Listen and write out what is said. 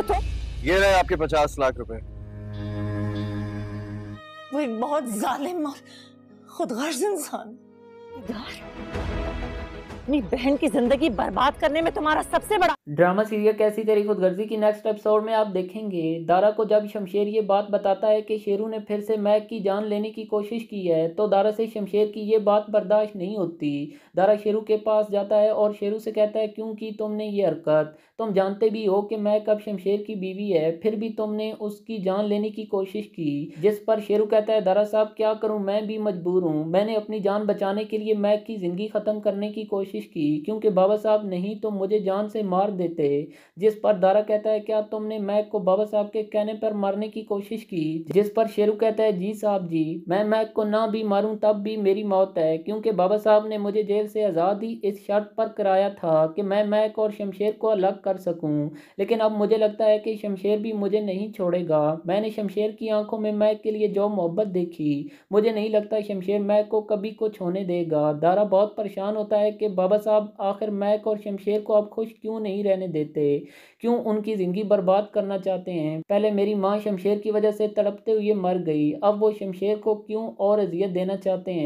तो? ये रहे आपके पचास लाख रुपए वो एक बहुत जालिम और खुदगर्ज इंसान अपनी बहन की जिंदगी बर्बाद करने में तुम्हारा सबसे बड़ा ड्रामा सीरियल कैसी तेरी खुदगर्जी की नेक्स्ट एपिसोड में आप देखेंगे दारा को जब शमशेर ये बात बताता है कि शेरू ने फिर से मैक की जान लेने की कोशिश की है तो दारा से शमशेर की ये बात बर्दाश्त नहीं होती दारा शेरू के पास जाता है और शेरू से कहता है क्यों की तुमने ये हरकत तुम जानते भी हो कि मैक अब शमशेर की बीवी है फिर भी तुमने उसकी जान लेने की कोशिश की जिस पर शेरू कहता है दारा साहब क्या करूँ मैं भी मजबूर हूँ मैंने अपनी जान बचाने के लिए मैक की ज़िंदगी ख़त्म करने की कोशिश कोशिश की क्योंकि बाबा साहब नहीं तो मुझे जान से मार देते जिस पर दारा कहता है क्या तुमने मैक को बाबा साहब के कहने पर मारने की कोशिश की जिस पर शेरू कहता है जी साहब जी मैं मैक को ना भी मारूं तब भी मेरी मौत है क्योंकि बाबा साहब ने मुझे जेल से आज़ाद ही इस शर्त पर कराया था कि मैं मैक और शमशेर को अलग कर सकूँ लेकिन अब मुझे लगता है कि शमशेर भी मुझे नहीं छोड़ेगा मैंने शमशेर की आंखों में मैक के लिए जो मोहब्बत देखी मुझे नहीं लगता शमशेर मैक को कभी कुछ होने देगा दारा बहुत परेशान होता है कि बाबा साहब आखिर मैक और शमशेर को आप खुश क्यों नहीं रहने देते क्यों उनकी ज़िंदगी बर्बाद करना चाहते हैं पहले मेरी माँ शमशेर की वजह से तड़पते हुए मर गई अब वो शमशेर को क्यों और अजियत देना चाहते हैं